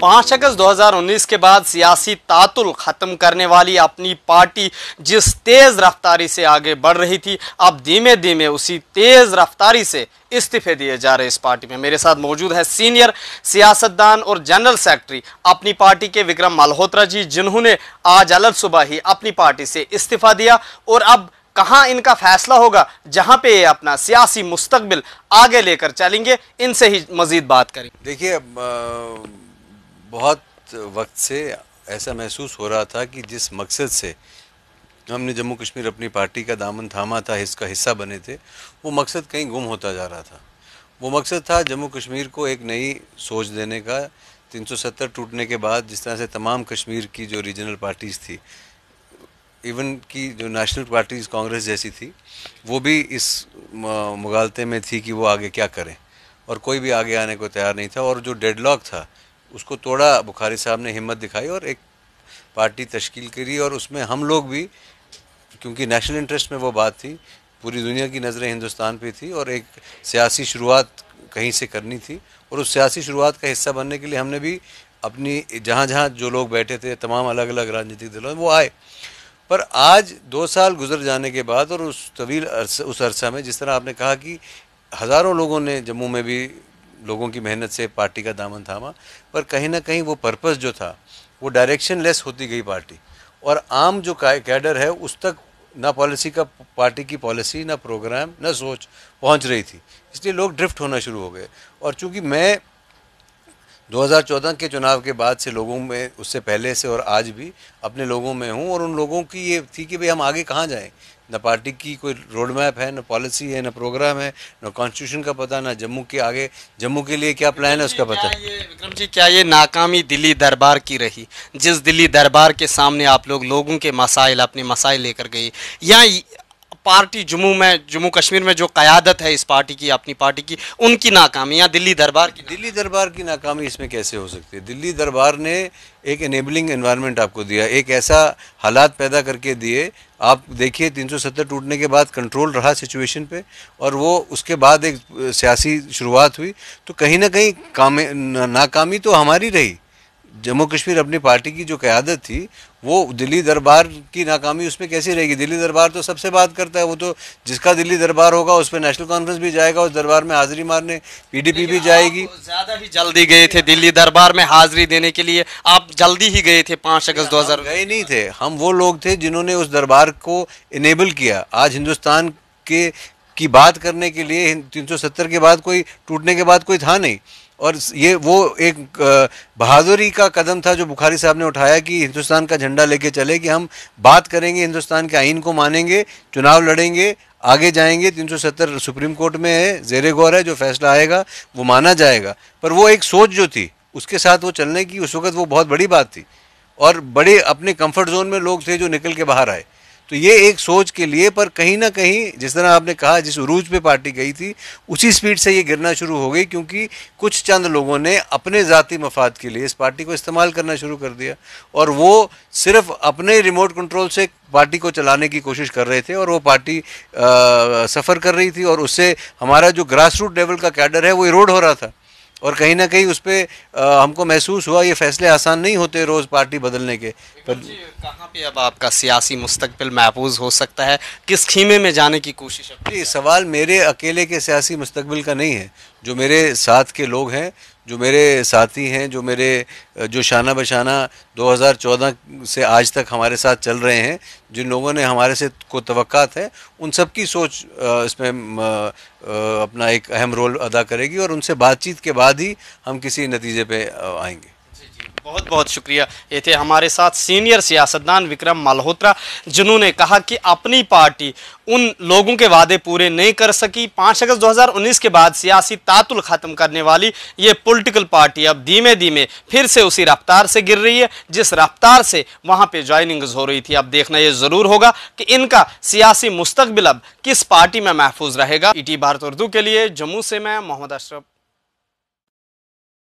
पाँच अगस्त 2019 के बाद सियासी तातुल ख़त्म करने वाली अपनी पार्टी जिस तेज़ रफ्तारी से आगे बढ़ रही थी अब धीमे धीमे उसी तेज़ रफ्तारी से इस्तीफे दिए जा रहे इस पार्टी में मेरे साथ मौजूद है सीनियर सियासतदान और जनरल सेक्रेटरी अपनी पार्टी के विक्रम मल्होत्रा जी जिन्होंने आज अलग सुबह ही अपनी पार्टी से इस्तीफा दिया और अब कहाँ इनका फैसला होगा जहाँ पे ये अपना सियासी मुस्तबिल आगे लेकर चलेंगे इनसे ही मजीद बात करें देखिए बहुत वक्त से ऐसा महसूस हो रहा था कि जिस मकसद से हमने जम्मू कश्मीर अपनी पार्टी का दामन थामा था इसका हिस्सा बने थे वो मकसद कहीं गुम होता जा रहा था वो मकसद था जम्मू कश्मीर को एक नई सोच देने का 370 टूटने के बाद जिस तरह से तमाम कश्मीर की जो रीजनल पार्टीज़ थी इवन की जो नेशनल पार्टीज कांग्रेस जैसी थी वो भी इस मुगालते में थी कि वो आगे क्या करें और कोई भी आगे आने को तैयार नहीं था और जो डेडलॉक था उसको तोड़ा बुखारी साहब ने हिम्मत दिखाई और एक पार्टी तश्कील करी और उसमें हम लोग भी क्योंकि नेशनल इंटरेस्ट में वो बात थी पूरी दुनिया की नज़रें हिंदुस्तान पे थी और एक सियासी शुरुआत कहीं से करनी थी और उस सियासी शुरुआत का हिस्सा बनने के लिए हमने भी अपनी जहाँ जहाँ जो लोग बैठे थे तमाम अलग अलग राजनीतिक दलों वो आए पर आज दो साल गुजर जाने के बाद और उस तवील अर्स, उस अरसा में जिस तरह आपने कहा कि हज़ारों लोगों ने जम्मू में भी लोगों की मेहनत से पार्टी का दामन थामा पर कहीं ना कहीं वो पर्पस जो था वो डायरेक्शन लेस होती गई पार्टी और आम जो कैडर है उस तक ना पॉलिसी का पार्टी की पॉलिसी ना प्रोग्राम ना सोच पहुंच रही थी इसलिए लोग ड्रिफ्ट होना शुरू हो गए और चूंकि मैं 2014 के चुनाव के बाद से लोगों में उससे पहले से और आज भी अपने लोगों में हूँ और उन लोगों की ये थी कि भाई हम आगे कहाँ जाएँ न पार्टी की कोई रोड मैप है न पॉलिसी है न प्रोग्राम है न कॉन्स्टिट्यूशन का पता ना जम्मू के आगे जम्मू के लिए क्या प्लान है उसका पता विक्रम जी क्या ये नाकामी दिल्ली दरबार की रही जिस दिल्ली दरबार के सामने आप लोग लोगों के मसाइल अपने मसाइल लेकर गए या पार्टी जम्मू में जम्मू कश्मीर में जो क़्यादत है इस पार्टी की अपनी पार्टी की उनकी नाकामी या दिल्ली दरबार की दिल्ली दरबार की नाकामी इसमें कैसे हो सकती है दिल्ली दरबार ने एक इनेबलिंग एनवायरनमेंट आपको दिया एक ऐसा हालात पैदा करके दिए आप देखिए 370 टूटने के बाद कंट्रोल रहा सिचुएशन पे और वो उसके बाद एक सियासी शुरुआत हुई तो कहीं ना कहीं कामे नाकामी तो हमारी रही जम्मू कश्मीर अपनी पार्टी की जो क्यादत थी वो दिल्ली दरबार की नाकामी उसमें कैसी रहेगी दिल्ली दरबार तो सबसे बात करता है वो तो जिसका दिल्ली दरबार होगा उस पर नेशनल कॉन्फ्रेंस भी जाएगा उस दरबार में हाजिरी मारने पीडीपी भी जाएगी ज़्यादा ही जल्दी गए थे दिल्ली दरबार में हाजिरी देने के लिए आप जल्दी ही गए थे पाँच अगस्त दो हज़ार गए नहीं थे हम वो लोग थे जिन्होंने उस दरबार को इनेबल किया आज हिंदुस्तान के की बात करने के लिए सत्तर के बाद कोई टूटने के बाद कोई था नहीं और ये वो एक बहादुरी का कदम था जो बुखारी साहब ने उठाया कि हिंदुस्तान का झंडा लेके चले कि हम बात करेंगे हिंदुस्तान के आइन को मानेंगे चुनाव लड़ेंगे आगे जाएंगे 370 सुप्रीम कोर्ट में है जेर गौर है जो फैसला आएगा वो माना जाएगा पर वो एक सोच जो थी उसके साथ वो चलने की उस वक्त वो बहुत बड़ी बात थी और बड़े अपने कम्फर्ट जोन में लोग थे जो निकल के बाहर आए तो ये एक सोच के लिए पर कहीं ना कहीं जिस तरह आपने कहा जिस उरूज पे पार्टी गई थी उसी स्पीड से ये गिरना शुरू हो गई क्योंकि कुछ चंद लोगों ने अपने ज़ाती मफाद के लिए इस पार्टी को इस्तेमाल करना शुरू कर दिया और वो सिर्फ अपने रिमोट कंट्रोल से पार्टी को चलाने की कोशिश कर रहे थे और वो पार्टी सफ़र कर रही थी और उससे हमारा जो ग्रास रूट लेवल का कैडर है वो इरोड हो रहा था और कहीं ना कहीं उस पर हमको महसूस हुआ ये फैसले आसान नहीं होते रोज़ पार्टी बदलने के पर कहाँ पे अब आपका सियासी मुस्तबिल महफूज हो सकता है किस खीमे में जाने की कोशिश जी सवाल मेरे अकेले के सियासी मुस्तबिल का नहीं है जो मेरे साथ के लोग हैं जो मेरे साथी हैं जो मेरे जो शाना बशाना 2014 से आज तक हमारे साथ चल रहे हैं जिन लोगों ने हमारे से को तवक़ात है उन सब की सोच इसमें अपना एक अहम रोल अदा करेगी और उनसे बातचीत के बाद ही हम किसी नतीजे पे आएंगे बहुत बहुत शुक्रिया ये थे हमारे साथ सीनियर सियासतदान विक्रम मल्होत्रा जिन्होंने कहा कि अपनी पार्टी उन लोगों के वादे पूरे नहीं कर सकी 5 अगस्त 2019 के बाद सियासी तातुल ख़त्म करने वाली ये पॉलिटिकल पार्टी अब धीमे धीमे फिर से उसी रफ्तार से गिर रही है जिस रफ्तार से वहाँ पे ज्वाइनिंग्स हो रही थी अब देखना ये ज़रूर होगा कि इनका सियासी मुस्तबिल अब किस पार्टी में महफूज रहेगा ई e भारत उर्दू के लिए जम्मू से मैं मोहम्मद अशरफ